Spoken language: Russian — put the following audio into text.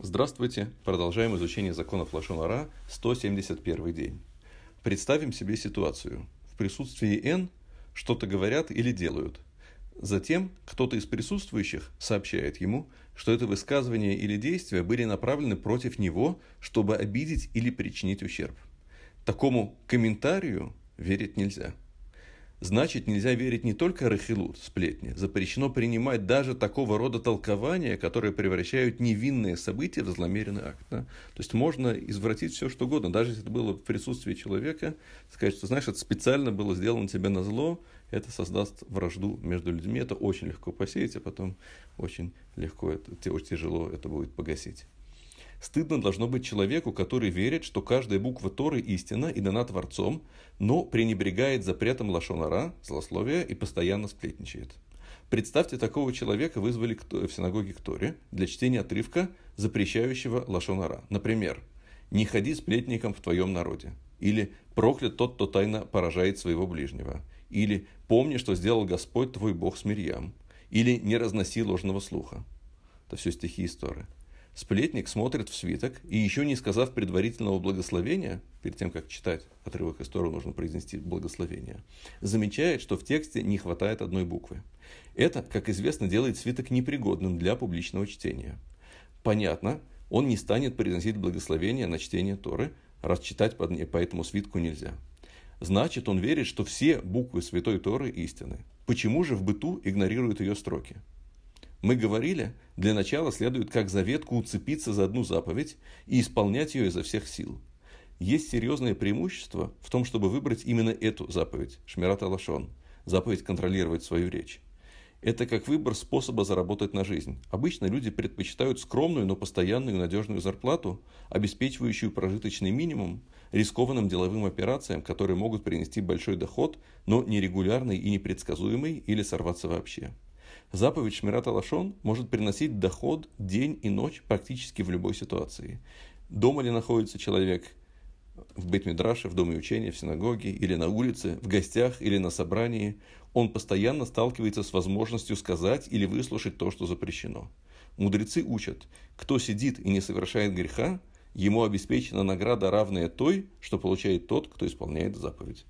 Здравствуйте! Продолжаем изучение законов Лашонара, 171 день. Представим себе ситуацию. В присутствии N что-то говорят или делают. Затем кто-то из присутствующих сообщает ему, что это высказывание или действия были направлены против него, чтобы обидеть или причинить ущерб. Такому комментарию верить нельзя – Значит, нельзя верить не только рахилу, сплетни. Запрещено принимать даже такого рода толкования, которые превращают невинные события в зломеренный акт. Да? То есть, можно извратить все, что угодно. Даже если это было в присутствии человека, сказать, что, знаешь, это специально было сделано тебе на зло, это создаст вражду между людьми. Это очень легко посеять, а потом очень легко, это, очень тяжело это будет погасить. Стыдно должно быть человеку, который верит, что каждая буква Торы истина и дана Творцом, но пренебрегает запретом лошонара, злословия и постоянно сплетничает. Представьте, такого человека вызвали в синагоге к Торе для чтения отрывка, запрещающего лошонара. Например, «Не ходи сплетником в твоем народе». Или «Проклят тот, кто тайно поражает своего ближнего». Или «Помни, что сделал Господь твой Бог с Мирьям». Или «Не разноси ложного слуха». Это все стихи истории сплетник смотрит в свиток и еще не сказав предварительного благословения, перед тем, как читать отрывок из Торы, нужно произнести благословение, замечает, что в тексте не хватает одной буквы. Это, как известно, делает свиток непригодным для публичного чтения. Понятно, он не станет произносить благословение на чтение Торы, раз читать по, по этому свитку нельзя. Значит, он верит, что все буквы Святой Торы истины. Почему же в быту игнорируют ее строки? Мы говорили, для начала следует как за ветку уцепиться за одну заповедь и исполнять ее изо всех сил. Есть серьезное преимущество в том, чтобы выбрать именно эту заповедь, Шмират Алашон, заповедь контролировать свою речь. Это как выбор способа заработать на жизнь. Обычно люди предпочитают скромную, но постоянную и надежную зарплату, обеспечивающую прожиточный минимум, рискованным деловым операциям, которые могут принести большой доход, но нерегулярный и непредсказуемый или сорваться вообще. Заповедь Шмират Алашон может приносить доход день и ночь практически в любой ситуации. Дома ли находится человек, в Бетмидраше, в доме учения, в синагоге, или на улице, в гостях, или на собрании, он постоянно сталкивается с возможностью сказать или выслушать то, что запрещено. Мудрецы учат, кто сидит и не совершает греха, ему обеспечена награда, равная той, что получает тот, кто исполняет заповедь.